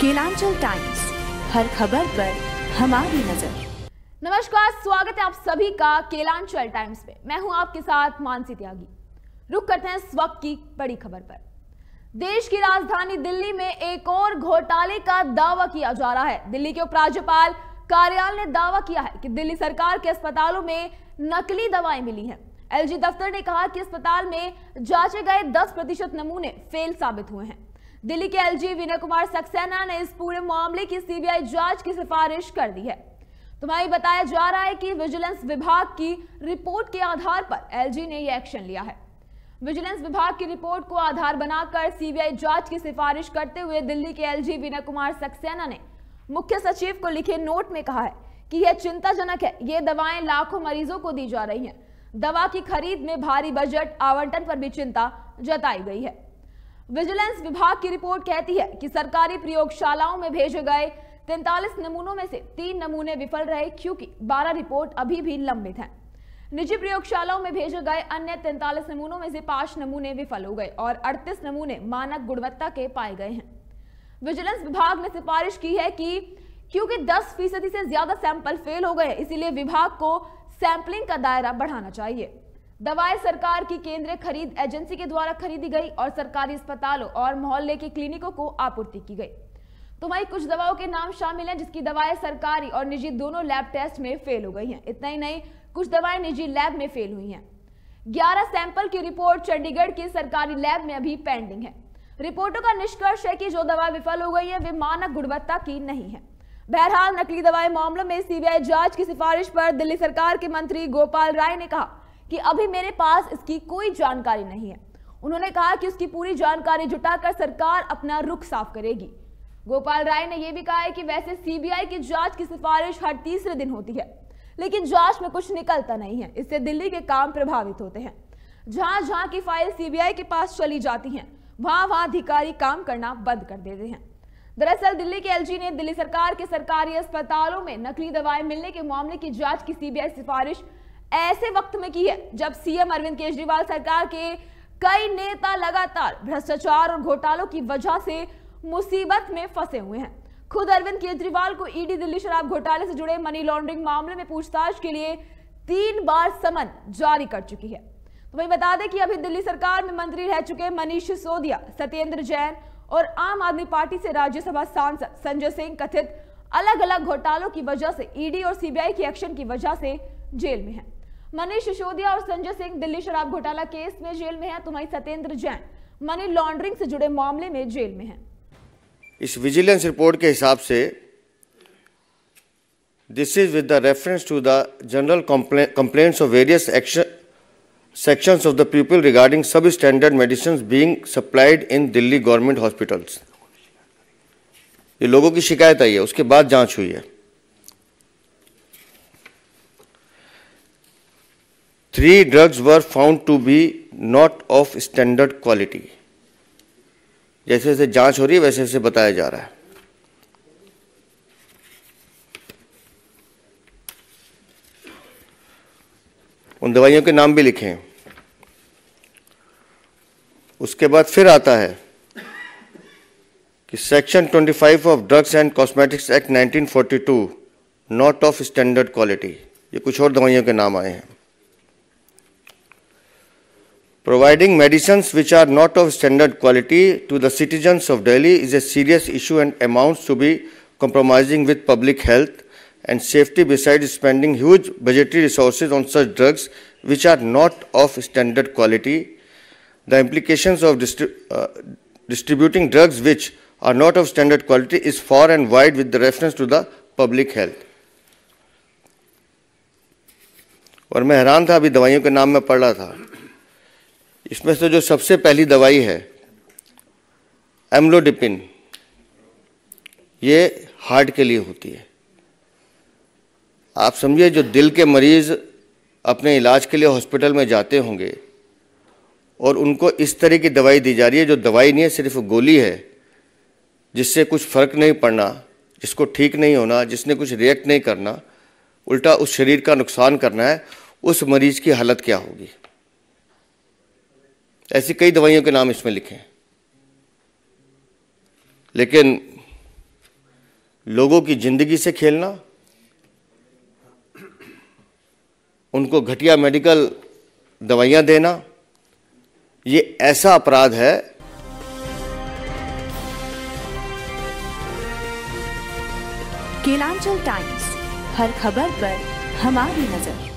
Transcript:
Kelanchal times हर खबर पर हमारी नजर नमस्कार स्वागत है आप सभी का केलांचल टाइम्स में मैं हूं आपके साथ मानसी त्यागी रुक करते हैं इस वक्त की बड़ी खबर पर देश की राजधानी दिल्ली में एक और घोटाले का दावा किया जा रहा है दिल्ली के उपराज्यपाल कार्यालय ने दावा किया है कि दिल्ली सरकार के अस्पतालों में नकली दवाएं मिली हैं एलजी दफ्तर ने कहा कि अस्पताल में जांचे गए 10 प्रतिशत नमूने फेल साबित हुए हैं दिल्ली के एलजी विनय कुमार सक्सेना ने इस पूरे मामले की सीबीआई जांच की सिफारिश कर दी है तो बताया जा रहा है कि विजिलेंस विभाग की रिपोर्ट के आधार पर एलजी ने यह एक्शन लिया है विजिलेंस विभाग की रिपोर्ट को आधार बनाकर सीबीआई जांच की सिफारिश करते हुए दिल्ली के एलजी विनय कुमार सक्सेना ने मुख्य सचिव को लिखे नोट में कहा है कि यह चिंताजनक है ये दवाएं लाखों मरीजों को दी जा रही हैं दवा की खरीद में भारी बजट आवंटन पर भी चिंता जताई गई है विजिलेंस विभाग की रिपोर्ट कहती है कि सरकारी प्रयोगशालाओं में भेजे गए तैंतालीस नमूनों में से तीन नमूने विफल रहे क्योंकि 12 रिपोर्ट अभी भी लंबित हैं निजी प्रयोगशालाओं में भेजे गए अन्य तैंतालीस नमूनों में से पांच नमूने विफल हो गए और अड़तीस नमूने मानक गुणवत्ता के पाए गए हैं विजिलेंस विभाग ने सिफारिश की है कि क्योंकि 10 फीसदी से ज्यादा सैंपल फेल हो गए इसीलिए विभाग को सैंपलिंग का दायरा बढ़ाना चाहिए दवाएं सरकार की केंद्रीय खरीद एजेंसी के द्वारा खरीदी गई और सरकारी अस्पतालों और मोहल्ले के क्लिनिकों को आपूर्ति की गई तो वहीं कुछ दवाओं के नाम शामिल हैं जिसकी दवाएं सरकारी और निजी दोनों लैब टेस्ट में फेल हो गई हैं इतना ही नहीं कुछ दवाएं निजी लैब में फेल हुई हैं 11 सैंपल की रिपोर्ट चंडीगढ़ के सरकारी लैब में अभी पेंडिंग है रिपोर्टों का निष्कर्ष है कि जो दवाएं विफल हो गई है वे मानक गुणवत्ता की नहीं है बहरहाल नकली दवाएं मामलों में सीबीआई जांच की सिफारिश पर दिल्ली सरकार के मंत्री गोपाल राय ने कहा कि अभी मेरे पास इसकी कोई जानकारी नहीं है उन्होंने कहा कि उसकी पूरी जानकारी जुटाकर सरकार अपना रुख साफ करेगी गोपाल राय ने यह भी कहा है कि वैसे सीबीआई की जांच की सिफारिश हर तीसरे दिन होती है लेकिन जांच में कुछ निकलता नहीं है इससे दिल्ली के काम प्रभावित होते हैं जहां जहां की फाइल सीबीआई के पास चली जाती है वहां वहां अधिकारी काम करना बंद कर देते हैं दरअसल दिल्ली के एलजी ने दिल्ली सरकार के सरकारी अस्पतालों में नकली दवाएं मिलने के मामले की जांच की सीबीआई सिफारिश ऐसे वक्त में की है जब सीएम अरविंद केजरीवाल सरकार के कई नेता लगातार भ्रष्टाचार और घोटालों की वजह से मुसीबत में फंसे हुए हैं खुद अरविंद केजरीवाल को ईडी दिल्ली शराब घोटाले से जुड़े मनी लॉन्ड्रिंग मामले में पूछताछ के लिए तीन बार समन जारी कर चुकी है तो वही बता दें कि अभी दिल्ली सरकार में मंत्री रह चुके मनीष सिसोदिया सत्येंद्र जैन और आम आदमी पार्टी से राज्यसभा सांसद संजय सिंह कथित अलग अलग घोटालों की वजह से ईडी और सीबीआई के एक्शन की वजह से जेल में हैं। मनीष सिसोदिया और संजय सिंह दिल्ली शराब घोटाला केस में जेल में है तुम्हारी तो सत्येंद्र जैन मनी लॉन्ड्रिंग से जुड़े मामले में जेल में है इस विजिलेंस रिपोर्ट के हिसाब से this is with the reference to the general complaints of various action of the people regarding substandard medicine being supplied in Delhi government hospitals ये लोगों की शिकायत आई है उसके बाद जांच हुई है Three drugs were found to be not of standard quality. जैसे जैसे जांच हो रही है वैसे वैसे बताया जा रहा है उन दवाइयों के नाम भी लिखे हैं उसके बाद फिर आता है कि section 25 of drugs and cosmetics act 1942 not of standard quality ये कुछ और दवाइयों के नाम आए हैं Providing medicines which are not of standard quality to the citizens of Delhi is a serious issue and amounts to be compromising with public health and safety besides spending huge budgetary resources on such drugs which are not of standard quality. The implications of distri uh, distributing drugs which are not of standard quality is far and wide with the reference to the public health. और मैं हैरान था अभी दवाइयों के नाम में पढ़ रहा था इसमें से जो सबसे पहली दवाई है एम्लोडिपिन ये हार्ट के लिए होती है आप समझिए जो दिल के मरीज़ अपने इलाज के लिए हॉस्पिटल में जाते होंगे और उनको इस तरह की दवाई दी जा रही है जो दवाई नहीं है सिर्फ गोली है जिससे कुछ फ़र्क नहीं पड़ना जिसको ठीक नहीं होना जिसने कुछ रिएक्ट नहीं करना उल्टा उस शरीर का नुकसान करना है उस मरीज़ की हालत क्या होगी ऐसी कई दवाइयों के नाम इसमें लिखे हैं लेकिन लोगों की जिंदगी से खेलना उनको घटिया मेडिकल दवाइयां देना ये ऐसा अपराध है केलांचल टाइम्स हर खबर पर हमारी नजर